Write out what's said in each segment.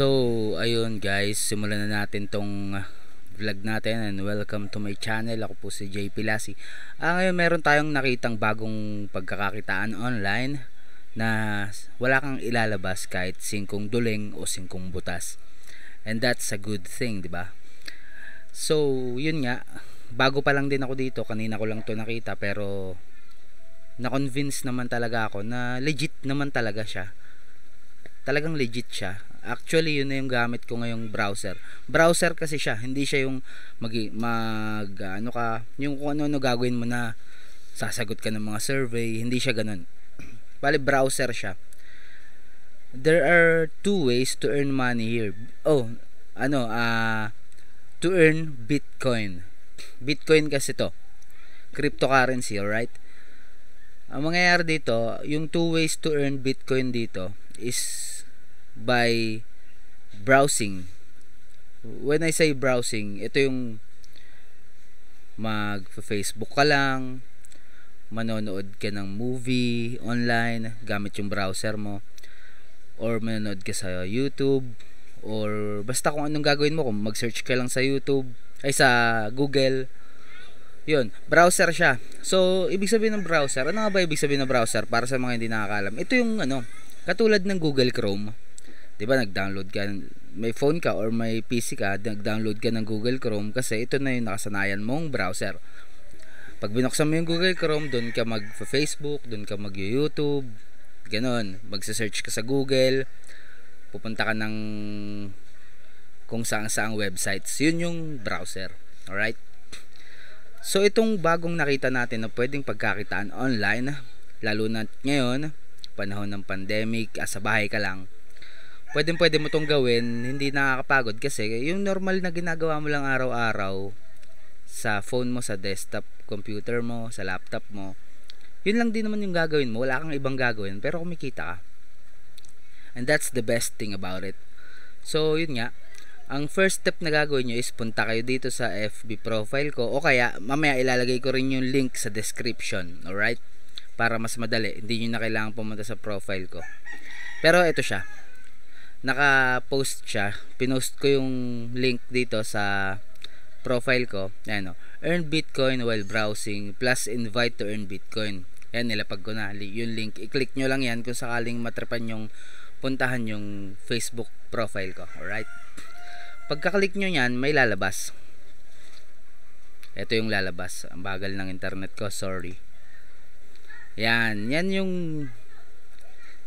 So, ayun guys, simulan na natin tong ah, vlog natin and welcome to my channel. Ako po si JP Lasi. Ah, ngayon meron tayong nakitang bagong pagkakakitaan online na wala kang ilalabas kahit singkong duling o singkong butas. And that's a good thing, 'di ba? So, yun nga, bago pa lang din ako dito, kanina ko lang 'to nakita pero na-convince naman talaga ako na legit naman talaga siya. Talagang legit siya Actually, yun na yung gamit ko ngayong browser. Browser kasi siya, hindi siya yung mag, mag ano ka, yung kung ano-ano gagawin mo na sasagot ka ng mga survey, hindi siya ganun. Bali, browser siya. There are two ways to earn money here. Oh, ano, ah, uh, to earn Bitcoin. Bitcoin kasi to. Cryptocurrency, alright? Ang mangyayari dito, yung two ways to earn Bitcoin dito is by browsing. When I say browsing, ito yung mag-Facebook ka lang, manonood ka ng movie online gamit yung browser mo or manonood ka sa YouTube or basta kung anong gagawin mo kung mag-search ka lang sa YouTube ay sa Google yun, browser siya so, ibig sabihin ng browser ano nga ba ibig sabihin ng browser para sa mga hindi nakakalam ito yung ano, katulad ng Google Chrome 'di ba nag-download ka may phone ka or may PC ka nag-download ka ng Google Chrome kasi ito na yung nakasanayan mong browser pag binuksan mo yung Google Chrome doon ka mag Facebook doon ka mag YouTube ganon magse-search ka sa Google pupunta ka ng kung saan saang websites yun yung browser alright so itong bagong nakita natin na pwedeng pagkakitaan online lalo na ngayon panahon ng pandemic ah, sa bahay ka lang pwedeng pwede mo tong gawin hindi nakakapagod kasi yung normal na ginagawa mo lang araw-araw sa phone mo sa desktop computer mo sa laptop mo yun lang din naman yung gagawin mo wala kang ibang gagawin pero kumikita ka and that's the best thing about it so yun nga ang first step na gagawin nyo is punta kayo dito sa FB profile ko o kaya mamaya ilalagay ko rin yung link sa description alright para mas madali hindi nyo na kailangan pumunta sa profile ko pero ito siya naka-post siya. Pinost ko yung link dito sa profile ko. Ano, Earn Bitcoin while browsing plus invite to earn Bitcoin. Ayan, nilapag ko na yung link. I-click nyo lang yan kung sakaling matrapan yung puntahan yung Facebook profile ko. Alright? Pagka-click nyo yan, may lalabas. Ito yung lalabas. Ang bagal ng internet ko. Sorry. Yan. Yan yung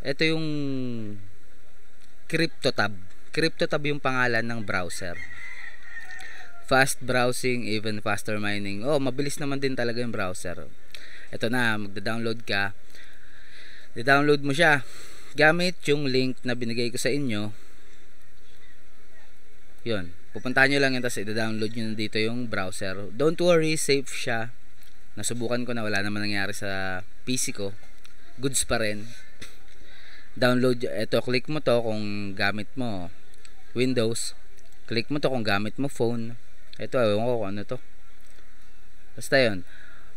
ito yung CryptoTab. CryptoTab yung pangalan ng browser. Fast browsing, even faster mining. Oh, mabilis naman din talaga yung browser. Ito na, magda-download ka. I-download mo siya. Gamit yung link na binigay ko sa inyo. Yun. Pupuntahan nyo lang yun, tapos i-download nyo dito yung browser. Don't worry, safe siya. Nasubukan ko na wala naman nangyari sa PC ko. Goods pa rin download ito click mo to kung gamit mo Windows click mo to kung gamit mo phone ito ewan ko kung ano to basta yun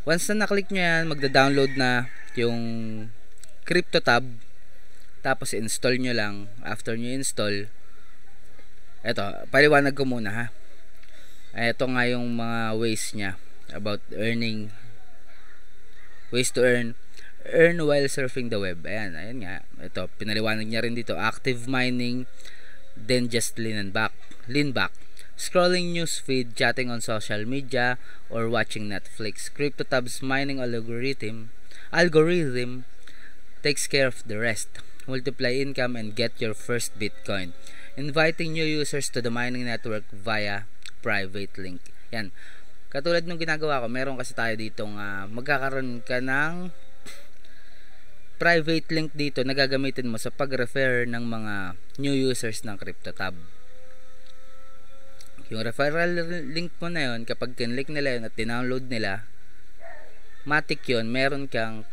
once na naklik nyo yan magda-download na yung crypto tab tapos install nyo lang after nyo install eto paliwanag ko muna ha eto nga yung mga ways nya about earning ways to earn earn while surfing the web. Ayan, ayan nga. Ito, pinaliwanag niya rin dito. Active mining, then just lean and back. Lean back. Scrolling news feed, chatting on social media, or watching Netflix. Crypto tabs mining algorithm, algorithm takes care of the rest. Multiply income and get your first Bitcoin. Inviting new users to the mining network via private link. Yan. Katulad nung ginagawa ko, meron kasi tayo ditong uh, magkakaroon ka ng private link dito na gagamitin mo sa pag-refer ng mga new users ng CryptoTab. Yung referral link mo na yun, kapag kinlik nila yun at dinownload nila, matik yun, meron kang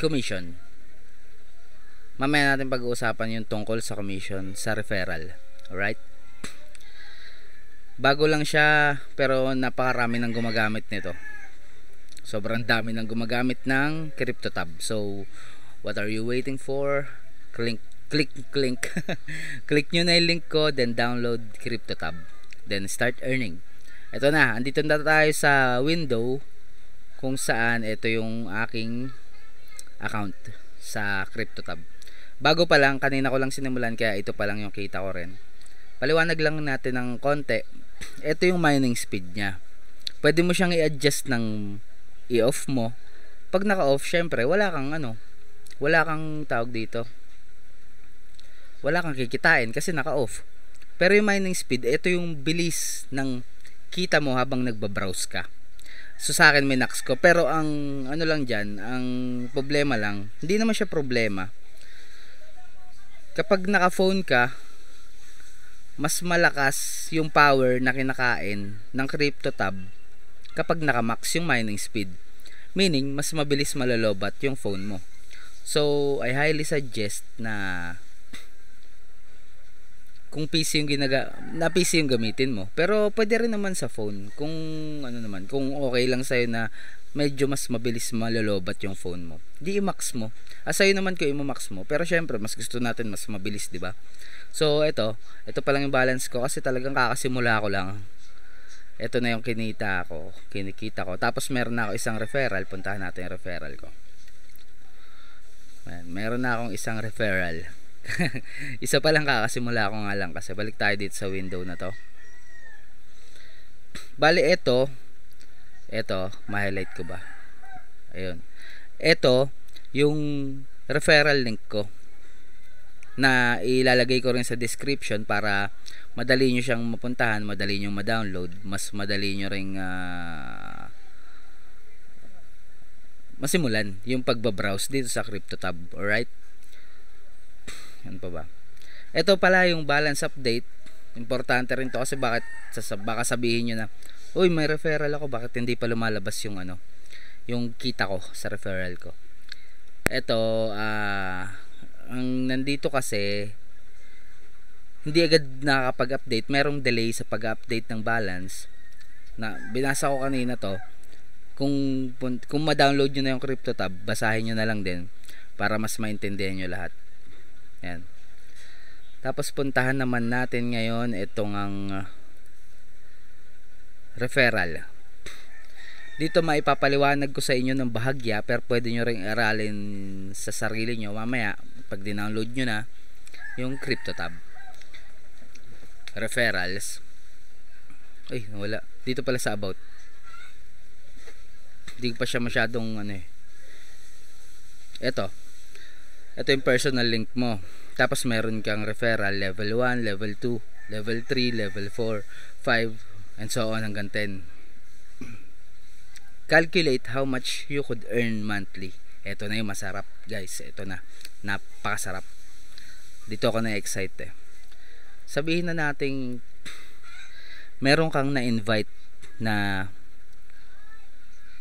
commission. Mamaya natin pag-uusapan yung tungkol sa commission sa referral. Alright? Bago lang siya, pero napakarami nang gumagamit nito sobrang dami nang gumagamit ng CryptoTab so what are you waiting for click click click click nyo na yung link ko then download CryptoTab then start earning ito na andito na tayo sa window kung saan ito yung aking account sa CryptoTab bago pa lang kanina ko lang sinimulan kaya ito pa lang yung kita ko rin paliwanag lang natin ng konti ito yung mining speed niya pwede mo siyang i-adjust ng i-off mo pag naka-off syempre wala kang ano wala kang tawag dito wala kang kikitain kasi naka-off pero yung mining speed ito yung bilis ng kita mo habang nagbabrowse ka so sa akin may nax ko pero ang ano lang dyan ang problema lang hindi naman siya problema kapag naka-phone ka mas malakas yung power na kinakain ng crypto tab kapag nakamax yung mining speed. Meaning, mas mabilis malalobat yung phone mo. So, I highly suggest na kung PC yung ginaga na PC yung gamitin mo pero pwede rin naman sa phone kung ano naman kung okay lang sa'yo na medyo mas mabilis malolobat yung phone mo di i-max mo asayo ah, naman ko i-max mo pero syempre mas gusto natin mas mabilis di ba so ito ito pa lang yung balance ko kasi talagang kakasimula ko lang ito na yung kinita ko kinikita ko tapos meron na ako isang referral puntahan natin yung referral ko Ayan, meron na akong isang referral isa pa lang kakasimula ko nga lang kasi balik tayo dito sa window na to bali ito ito ma-highlight ko ba ayun ito yung referral link ko na ilalagay ko rin sa description para madali nyo siyang mapuntahan, madali nyo ma-download, mas madali nyo ring uh, masimulan yung pagbabrowse dito sa CryptoTab, alright? Ano pa ba? Ito pala yung balance update. Importante rin to kasi bakit baka sabihin nyo na, "Uy, may referral ako, bakit hindi pa lumalabas yung ano, yung kita ko sa referral ko?" Ito ah uh, ang nandito kasi hindi agad nakakapag-update merong delay sa pag-update ng balance na binasa ko kanina to kung kung ma-download niyo na yung crypto tab basahin niyo na lang din para mas maintindihan niyo lahat yan tapos puntahan naman natin ngayon itong ang ah, referral dito maipapaliwanag ko sa inyo ng bahagya pero pwede nyo ring aralin sa sarili nyo mamaya pag dinownload nyo na yung crypto tab referrals ay wala dito pala sa about hindi pa siya masyadong ano eh eto ito yung personal link mo tapos meron kang referral level 1, level 2, level 3, level 4, 5 and so on hanggang 10 calculate how much you could earn monthly ito na yung masarap guys ito na napakasarap dito ako na-excite eh. sabihin na nating meron kang na-invite na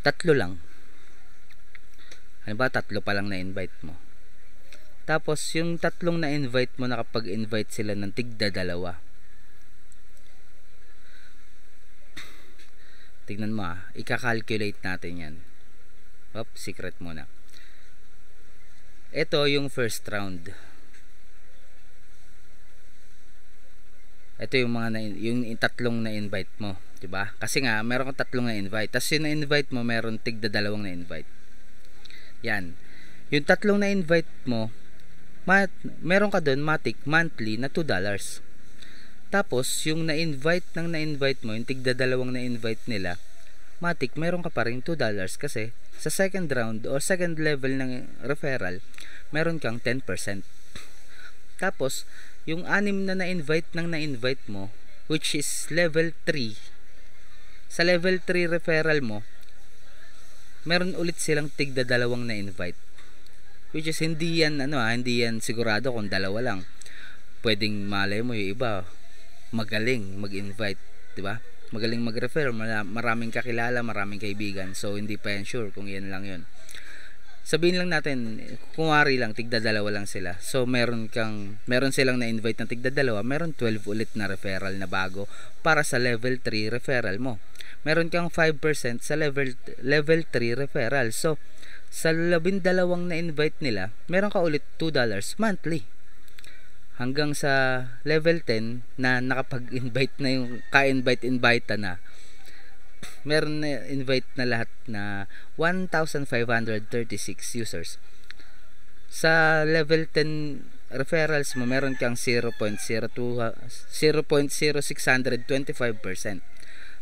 tatlo lang ano ba tatlo pa lang na-invite mo tapos yung tatlong na-invite mo nakapag-invite sila ng tigda dalawa tignan mo ah, ikakalculate natin yan Oop, secret muna ito yung first round ito yung mga na, yung tatlong na invite mo 'di ba kasi nga meron kang tatlong na invite tapos yung na invite mo meron tigda dalawang na invite yan yung tatlong na invite mo mat, meron ka doon matik monthly na 2 dollars tapos yung na invite ng na invite mo yung tigda dalawang na invite nila matik meron ka pa rin 2 dollars kasi sa second round or second level ng referral meron kang 10% tapos yung anim na na-invite ng na-invite mo which is level 3 sa level 3 referral mo meron ulit silang tigda dalawang na-invite which is hindi yan ano ha, ah, hindi yan sigurado kung dalawa lang pwedeng malay mo yung iba magaling mag-invite di ba magaling mag-refer, maraming kakilala, maraming kaibigan. So hindi pa yan sure kung yan lang 'yon. Sabihin lang natin, kumari lang tigda dalawa lang sila. So meron kang meron silang na-invite na tigda dalawa, meron 12 ulit na referral na bago para sa level 3 referral mo. Meron kang 5% sa level level 3 referral. So sa labing na-invite nila, meron ka ulit $2 monthly hanggang sa level 10 na nakapag-invite na yung ka-invite invite na meron na invite na lahat na 1,536 users sa level 10 referrals mo meron kang 0.02 0.0625%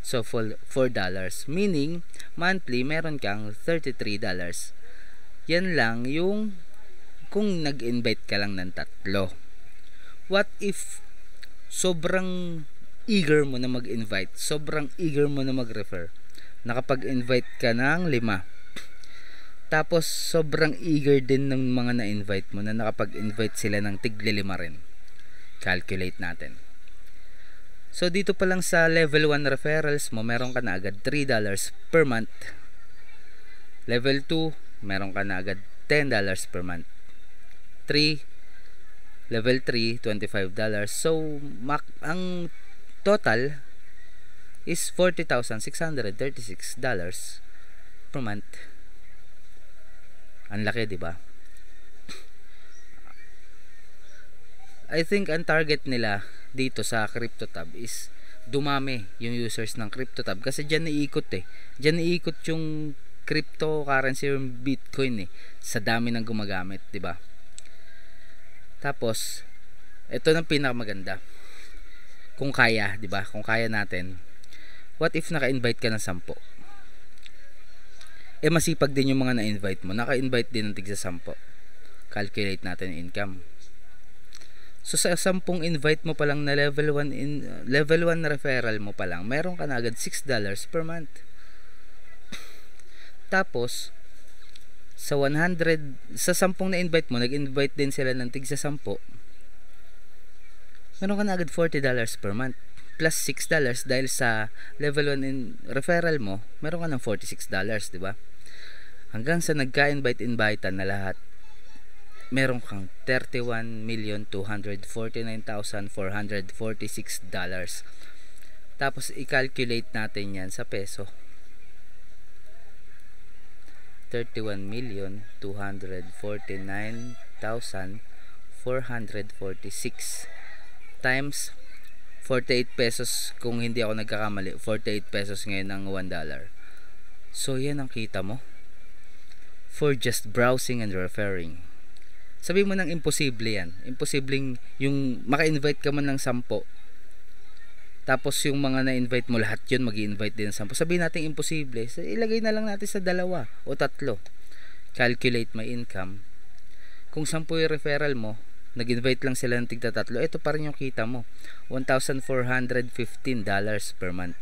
so for dollars meaning monthly meron kang 33 dollars yan lang yung kung nag-invite ka lang ng tatlo what if sobrang eager mo na mag-invite, sobrang eager mo na mag-refer. Nakapag-invite ka ng lima. Tapos sobrang eager din ng mga na-invite mo na nakapag-invite sila ng lima rin. Calculate natin. So dito pa lang sa level 1 referrals mo, meron ka na agad $3 per month. Level 2, meron ka na agad $10 per month. 3 level 3 $25 so mak ang total is $40,636 per month ang laki di ba I think ang target nila dito sa CryptoTab is dumami yung users ng CryptoTab kasi diyan naiikot eh diyan naiikot yung cryptocurrency yung Bitcoin eh sa dami ng gumagamit di ba tapos, ito ng pinakamaganda. Kung kaya, 'di ba? Kung kaya natin. What if naka-invite ka ng 10? Eh masipag din yung mga na-invite mo. Naka-invite din ng tigsa 10. Calculate natin yung income. So sa 10 invite mo pa lang na level 1 in uh, level 1 referral mo pa lang, meron ka na agad $6 per month. Tapos, sa 100 sa 10 na invite mo nag-invite din sila ng tig sa 10 meron ka na agad $40 per month plus $6 dahil sa level 1 in referral mo meron ka ng $46 di ba hanggang sa nagka-invite invite na lahat meron kang 31,249,446 dollars tapos i-calculate natin yan sa peso 31,249,446 times 48 pesos kung hindi ako nagkakamali 48 pesos ngayon ang 1 dollar so yan ang kita mo for just browsing and referring sabi mo nang imposible yan imposibleng yung maka-invite ka man ng 10 tapos yung mga na-invite mo lahat yun, mag invite din sa Sabihin natin imposible. So, ilagay na lang natin sa dalawa o tatlo. Calculate my income. Kung 10 yung referral mo, nag-invite lang sila ng tigta tatlo, ito pa rin yung kita mo. $1,415 per month.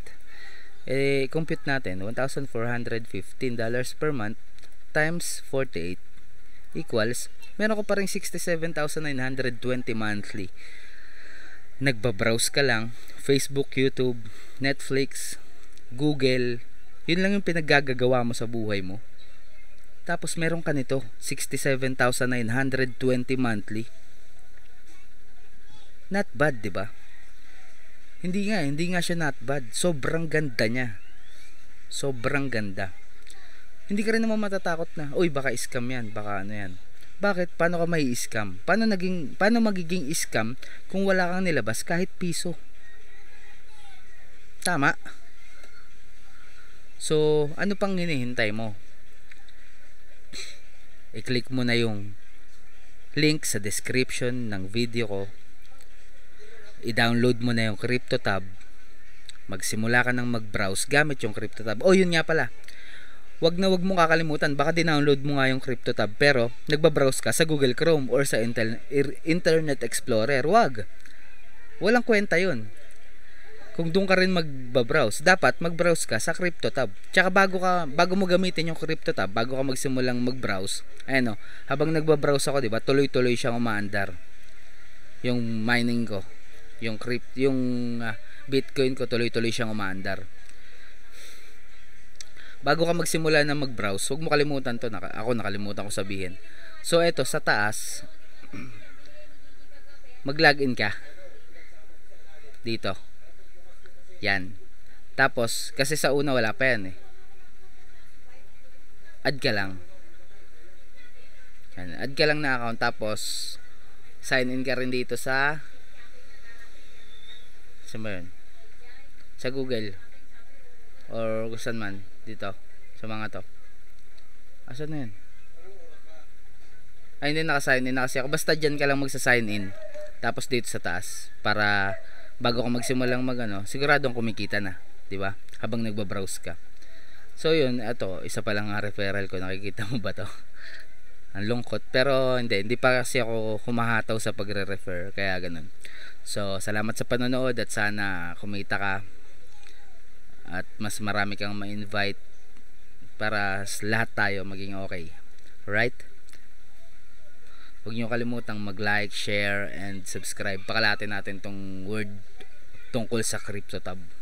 Eh, compute natin. $1,415 per month times 48 equals, meron ko pa rin 67,920 monthly nagbabrowse ka lang Facebook, YouTube, Netflix, Google yun lang yung pinaggagawa mo sa buhay mo tapos meron ka nito 67,920 monthly not bad ba diba? hindi nga hindi nga siya not bad sobrang ganda niya sobrang ganda hindi ka rin naman matatakot na uy baka scam yan baka ano yan bakit? Paano ka may scam? Paano, naging, paano magiging scam kung wala kang nilabas kahit piso? Tama. So, ano pang hinihintay mo? I-click mo na yung link sa description ng video ko. I-download mo na yung CryptoTab. Magsimula ka ng mag-browse gamit yung CryptoTab. Oh, yun nga pala wag na wag mo kakalimutan baka dinownload mo nga yung CryptoTab tab pero nagbabrowse ka sa Google Chrome or sa Intel, Internet Explorer wag walang kwenta yun kung doon ka rin magbabrowse dapat magbrowse ka sa CryptoTab tsaka bago, ka, bago mo gamitin yung CryptoTab bago ka magsimulang magbrowse ayun o habang nagbabrowse ako diba tuloy tuloy siyang umaandar yung mining ko yung crypt yung uh, bitcoin ko tuloy tuloy siyang umaandar bago ka magsimula na mag-browse, huwag mo kalimutan to. Naka, ako nakalimutan ko sabihin. So, eto, sa taas, mag-login ka. Dito. Yan. Tapos, kasi sa una wala pa yan eh. Add ka lang. Yan. Add ka lang na account. Tapos, sign in ka rin dito sa sa ba yun? Sa Google. Or kung saan man dito sa mga to asan na yan ay hindi naka-sign in na kasi ako basta dyan ka lang magsa-sign in tapos dito sa taas para bago ka magsimulang mag ano siguradong kumikita na di ba habang nagbabrowse ka so yun ito isa pa lang ang referral ko nakikita mo ba to ang lungkot pero hindi hindi pa kasi ako humahataw sa pagre-refer kaya ganun so salamat sa panonood at sana kumita ka at mas marami kang ma-invite para lahat tayo maging okay right huwag nyo kalimutang mag like, share and subscribe pakalatin natin tong word tungkol sa crypto tab